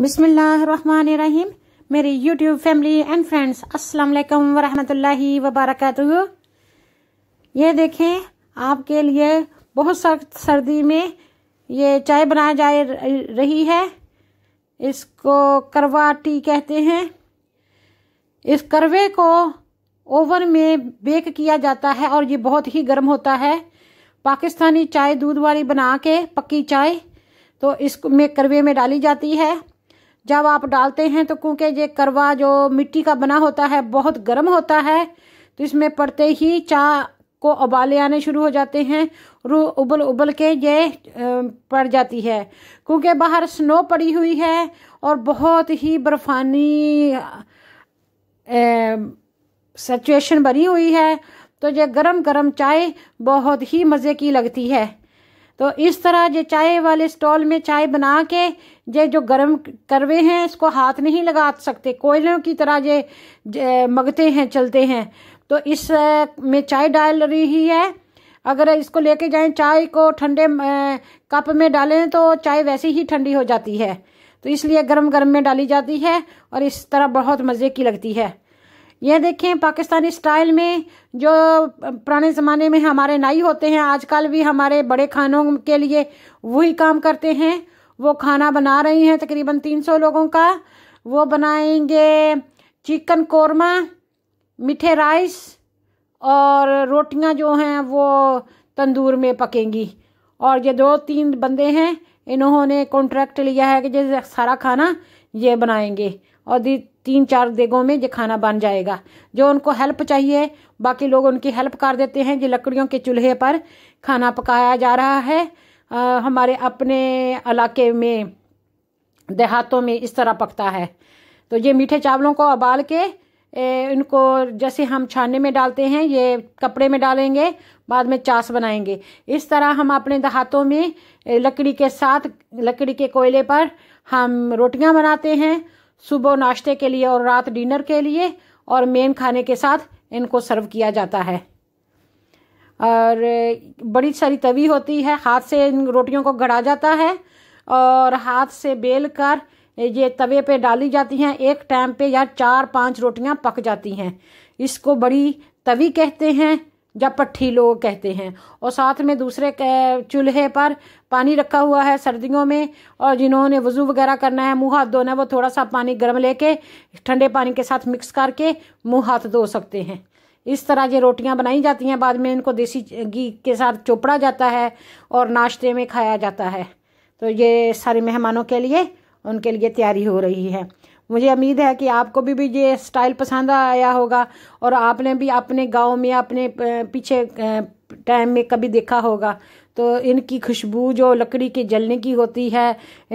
बिस्मिल्लाहिर्रहमानिर्रहीम मेरी YouTube family and friends अस्सलाम वालेकुम वरहमतुल्लाहि वबरकातुहू ये देखें आपके लिए बहुत सख्त सर्दी में ये चाय बनाई जा रही है इसको करवा टी कहते हैं इस करवे को ओवन में बेक किया जाता है और ये बहुत ही गर्म होता है पाकिस्तानी चाय दूध वाली बना के पक्की चाय तो इसको में करवे में डाली जाती है जब आप डालते हैं तो क्योंकि ये करवा जो मिट्टी का बना होता है बहुत गर्म होता है तो इसमें पड़ते ही चा को उबाले आने शुरू हो जाते हैं रू उबल उबल के ये पड़ जाती है क्योंकि बाहर स्नो पड़ी हुई है और बहुत ही बर्फानी सिचुएशन बनी हुई है तो ये गरम गरम चाय बहुत ही मज़े की लगती है तो इस तरह जो चाय वाले स्टॉल में चाय बना के जे जो गर्म करवे हैं इसको हाथ नहीं लगा सकते कोयलों की तरह जे, जे मगते हैं चलते हैं तो इस में चाय डाल रही है अगर इसको लेके जाएं चाय को ठंडे कप में डालें तो चाय वैसे ही ठंडी हो जाती है तो इसलिए गर्म गर्म में डाली जाती है और इस तरह बहुत मज़े की लगती है यह देखें पाकिस्तानी स्टाइल में जो पुराने ज़माने में हमारे नाई होते हैं आजकल भी हमारे बड़े खानों के लिए वही काम करते हैं वो खाना बना रही हैं तकरीबन तीन सौ लोगों का वो बनाएंगे चिकन कौरमा मीठे राइस और रोटियां जो हैं वो तंदूर में पकेंगी और ये दो तीन बंदे हैं इन्होंने कॉन्ट्रैक्ट लिया है कि जैसे सारा खाना ये बनाएंगे और तीन चार देगों में ये खाना बन जाएगा जो उनको हेल्प चाहिए बाकी लोग उनकी हेल्प कर देते हैं जो लकड़ियों के चूल्हे पर खाना पकाया जा रहा है आ, हमारे अपने इलाके में देहातों में इस तरह पकता है तो ये मीठे चावलों को उबाल के ए, इनको जैसे हम छाने में डालते हैं ये कपड़े में डालेंगे बाद में चास बनाएंगे इस तरह हम अपने देहातों में लकड़ी के साथ लकड़ी के कोयले पर हम रोटियां बनाते हैं सुबह नाश्ते के लिए और रात डिनर के लिए और मेन खाने के साथ इनको सर्व किया जाता है और बड़ी सारी तवी होती है हाथ से इन रोटियों को गढ़ा जाता है और हाथ से बेल कर ये तवे पे डाली जाती हैं एक टाइम पे या चार पांच रोटियां पक जाती हैं इसको बड़ी तवी कहते हैं या पट्ठी लोग कहते हैं और साथ में दूसरे चूल्हे पर पानी रखा हुआ है सर्दियों में और जिन्होंने वज़ू वगैरह करना है मुंह हाथ धोना है वो थोड़ा सा पानी गर्म लेके ठंडे पानी के साथ मिक्स करके मुंह हाथ धो सकते हैं इस तरह ये रोटियां बनाई जाती हैं बाद में इनको देसी घी के साथ चोपड़ा जाता है और नाश्ते में खाया जाता है तो ये सारे मेहमानों के लिए उनके लिए तैयारी हो रही है मुझे उम्मीद है कि आपको भी भी ये स्टाइल पसंद आया होगा और आपने भी अपने गांव में अपने पीछे टाइम में कभी देखा होगा तो इनकी खुशबू जो लकड़ी के जलने की होती है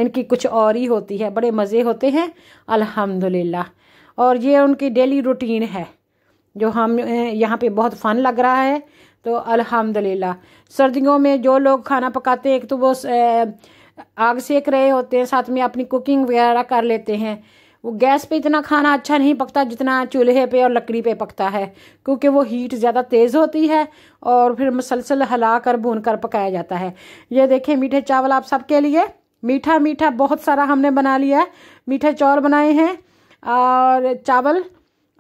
इनकी कुछ और ही होती है बड़े मज़े होते हैं अल्हम्दुलिल्लाह और ये उनकी डेली रूटीन है जो हम यहाँ पे बहुत फन लग रहा है तो अल्हम्दुलिल्लाह सर्दियों में जो लोग खाना पकाते हैं एक तो वो आग सेक रहे होते हैं साथ में अपनी कुकिंग वगैरह कर लेते हैं वो गैस पे इतना खाना अच्छा नहीं पकता जितना चूल्हे पे और लकड़ी पे पकता है क्योंकि वो हीट ज़्यादा तेज़ होती है और फिर मसलसल हिला कर भून कर पकाया जाता है ये देखें मीठे चावल आप सबके लिए मीठा मीठा बहुत सारा हमने बना लिया मीठे चौल बनाए हैं और चावल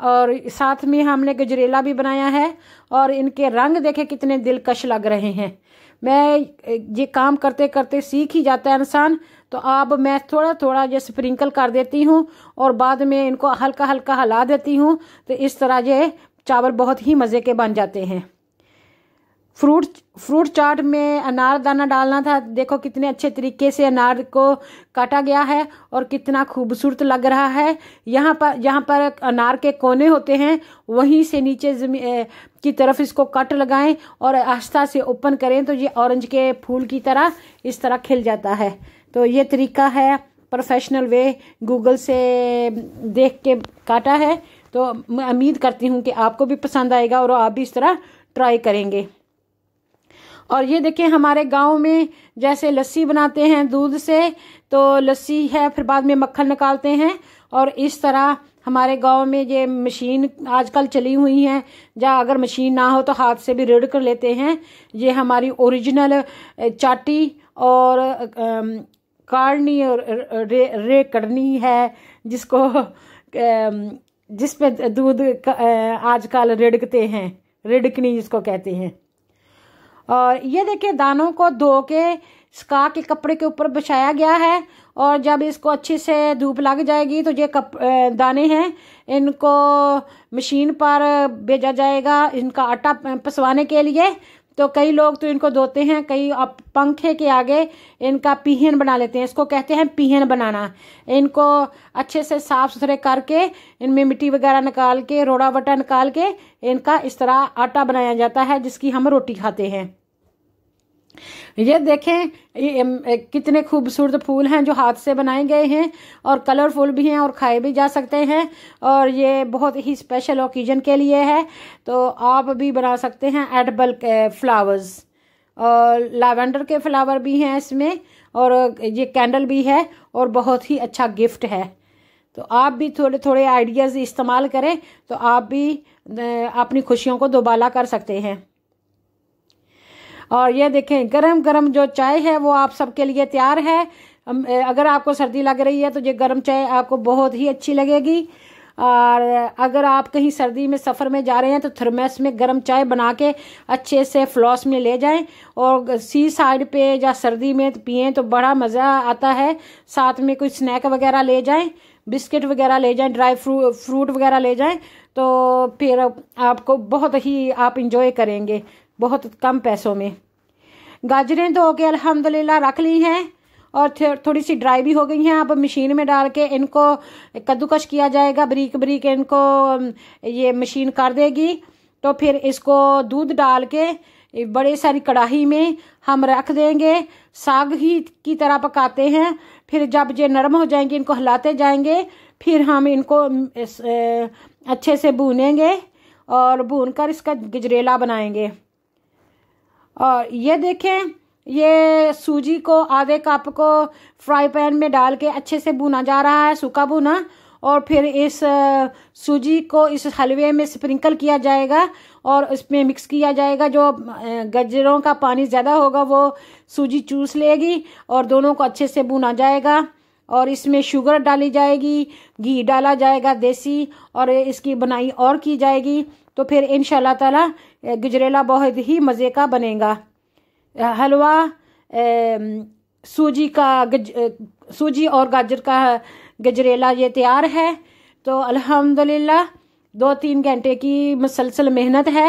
और साथ में हमने गजरेला भी बनाया है और इनके रंग देखे कितने दिलकश लग रहे हैं मैं ये काम करते करते सीख ही जाता है इंसान तो अब मैं थोड़ा थोड़ा ये स्प्रिंकल कर देती हूँ और बाद में इनको हल्का हल्का हिला देती हूँ तो इस तरह ये चावल बहुत ही मज़े के बन जाते हैं फ्रूट फ्रूट चाट में अनार दाना डालना था देखो कितने अच्छे तरीके से अनार को काटा गया है और कितना खूबसूरत लग रहा है यहाँ पर यहाँ पर अनार के कोने होते हैं वहीं से नीचे जमी की तरफ इसको कट लगाएं और आस्था से ओपन करें तो ये ऑरेंज के फूल की तरह इस तरह खिल जाता है तो ये तरीका है प्रोफेशनल वे गूगल से देख के काटा है तो मैं उम्मीद करती हूँ कि आपको भी पसंद आएगा और आप भी इस तरह ट्राई करेंगे और ये देखें हमारे गांव में जैसे लस्सी बनाते हैं दूध से तो लस्सी है फिर बाद में मक्खन निकालते हैं और इस तरह हमारे गांव में ये मशीन आजकल चली हुई है जहाँ अगर मशीन ना हो तो हाथ से भी रेड कर लेते हैं ये हमारी ओरिजिनल चाटी और काड़नी और रे, रे करनी है जिसको जिसमें दूध आजकल रिड़कते हैं रिड़कनी जिसको कहते हैं और ये देखिए दानों को धो के स्का के कपड़े के ऊपर बिछाया गया है और जब इसको अच्छे से धूप लग जाएगी तो ये कप दाने हैं इनको मशीन पर भेजा जाएगा इनका आटा पसवाने के लिए तो कई लोग तो इनको धोते हैं कई पंखे के आगे इनका पीहन बना लेते हैं इसको कहते हैं पीहन बनाना इनको अच्छे से साफ सुथरे करके इनमें मिट्टी वगैरह निकाल के रोड़ा वटा निकाल के इनका इस तरह आटा बनाया जाता है जिसकी हम रोटी खाते हैं ये देखें ये कितने खूबसूरत फूल हैं जो हाथ से बनाए गए हैं और कलरफुल भी हैं और खाए भी जा सकते हैं और ये बहुत ही स्पेशल ओकेजन के लिए है तो आप भी बना सकते हैं एडबल फ्लावर्स और लैवेंडर के फ्लावर भी हैं इसमें और ये कैंडल भी है और बहुत ही अच्छा गिफ्ट है तो आप भी थोड़े थोड़े आइडियाज़ इस्तेमाल करें तो आप भी अपनी खुशियों को दोबाला कर सकते हैं और ये देखें गरम गरम जो चाय है वो आप सबके लिए तैयार है अगर आपको सर्दी लग रही है तो ये गर्म चाय आपको बहुत ही अच्छी लगेगी और अगर आप कहीं सर्दी में सफ़र में जा रहे हैं तो थर्मेस में गर्म चाय बना के अच्छे से फ्लॉस में ले जाएं और सी साइड पे या सर्दी में पिएं तो बड़ा मज़ा आता है साथ में कोई स्नैक वगैरह ले जाएं बिस्किट वगैरह ले जाएं ड्राई फ्रू फ्रूट वगैरह ले जाएं तो फिर आपको बहुत ही आप इंजॉय करेंगे बहुत कम पैसों में गाजरें तो धो अलहमद अलहमदिल्ला रख ली हैं और थोड़ी सी ड्राई भी हो गई हैं अब मशीन में डाल के इनको कद्दूकश किया जाएगा बरीक बरीक इनको ये मशीन कर देगी तो फिर इसको दूध डाल के बड़े सारी कढ़ाई में हम रख देंगे साग ही की तरह पकाते हैं फिर जब ये नरम हो जाएंगे इनको हिलाते जाएंगे फिर हम इनको अच्छे से भूनेंगे और भून कर इसका गजरेला बनाएंगे और ये देखें ये सूजी को आधे कप को फ्राई पैन में डाल के अच्छे से भुना जा रहा है सूखा भुना और फिर इस सूजी को इस हलवे में स्प्रिंकल किया जाएगा और इसमें मिक्स किया जाएगा जो गजरों का पानी ज़्यादा होगा वो सूजी चूस लेगी और दोनों को अच्छे से भुना जाएगा और इसमें शुगर डाली जाएगी घी डाला जाएगा देसी और इसकी बनाई और की जाएगी तो फिर इन ताला गजरेला बहुत ही मज़े का बनेगा हलवा सूजी का गज सूजी और गाजर का गजरेला ये तैयार है तो अल्हम्दुलिल्लाह दो तीन घंटे की मुसलसल मेहनत है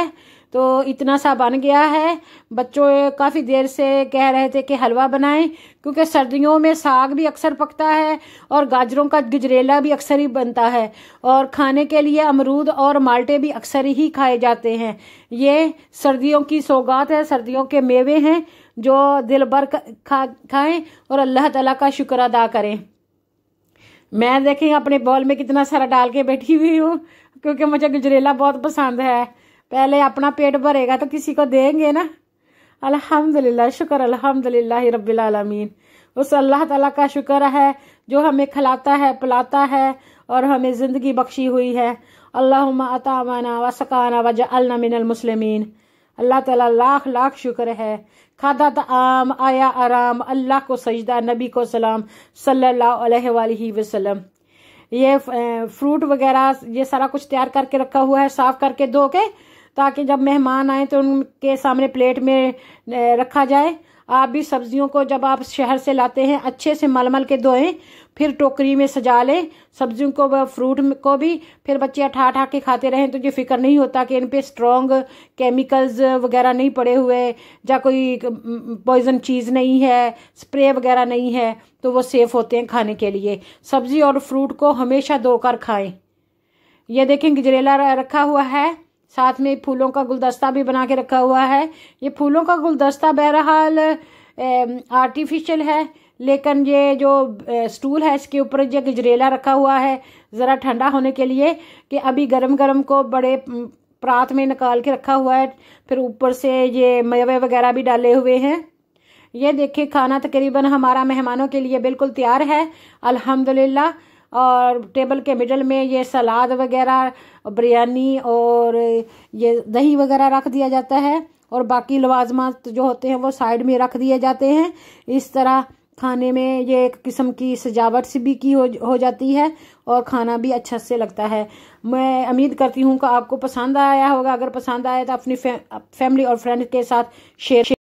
तो इतना सा बन गया है बच्चों काफ़ी देर से कह रहे थे कि हलवा बनाएं क्योंकि सर्दियों में साग भी अक्सर पकता है और गाजरों का गजरेला भी अक्सर ही बनता है और खाने के लिए अमरूद और माल्टे भी अक्सर ही खाए जाते हैं ये सर्दियों की सौगात है सर्दियों के मेवे हैं जो दिल भर खा खाएँ और अल्लाह तला का शुक्र अदा करें मैं देखें अपने बॉल में कितना सारा डाल के बैठी हुई हूँ क्योंकि मुझे गजरेला बहुत पसंद है पहले अपना पेट भरेगा तो किसी को देंगे ना अल्हम्दुलिल्लाह शुक्र अल्हम्दुलिल्लाह रब्बिल आलमीन उस अल्लाह ताला का शुक्र है जो हमें खिलाता है पिलाता है और हमें ज़िंदगी बख्शी हुई है अल्लाह अतामाना व सकाना व मिनल अल्लाह ताला लाख लाख शुक्र है खादा तमाम आया आराम अल्लाह को सजदा नबी को सलाम सल्लल्लाहु अलैहि वसल्लम ये फ्रूट वगैरह ये सारा कुछ तैयार करके रखा हुआ है साफ़ करके धो के ताकि जब मेहमान आए तो उनके सामने प्लेट में रखा जाए आप भी सब्जियों को जब आप शहर से लाते हैं अच्छे से मलमल के धोएं फिर टोकरी में सजा लें सब्जियों को फ्रूट को भी फिर बच्चे उठा उठा के खाते रहें तो ये फिक्र नहीं होता कि इन पर स्ट्रॉन्ग केमिकल्स वगैरह नहीं पड़े हुए या कोई पॉइजन चीज़ नहीं है स्प्रे वगैरह नहीं है तो वो सेफ़ होते हैं खाने के लिए सब्ज़ी और फ्रूट को हमेशा धोकर खाएं यह देखें गजरेला रखा हुआ है साथ में फूलों का गुलदस्ता भी बना के रखा हुआ है ये फूलों का गुलदस्ता बहरहाल आर्टिफिशियल है लेकिन ये जो स्टूल है इसके ऊपर जो गजरेला रखा हुआ है ज़रा ठंडा होने के लिए कि अभी गर्म गर्म को बड़े प्रात में निकाल के रखा हुआ है फिर ऊपर से ये मेवे वगैरह भी डाले हुए हैं ये देखिए खाना तकरीबन हमारा मेहमानों के लिए बिल्कुल तैयार है अल्हम्दुलिल्लाह और टेबल के मिडल में ये सलाद वगैरह बिरयानी और ये दही वगैरह रख दिया जाता है और बाकी लवाजमात जो होते हैं वो साइड में रख दिए जाते हैं इस तरह खाने में ये एक किस्म की सजावट से भी की हो, हो जाती है और खाना भी अच्छा से लगता है मैं उम्मीद करती हूँ कि आपको पसंद आया होगा अगर पसंद आया तो अपनी फै, फैमिली और फ्रेंड के साथ शेयर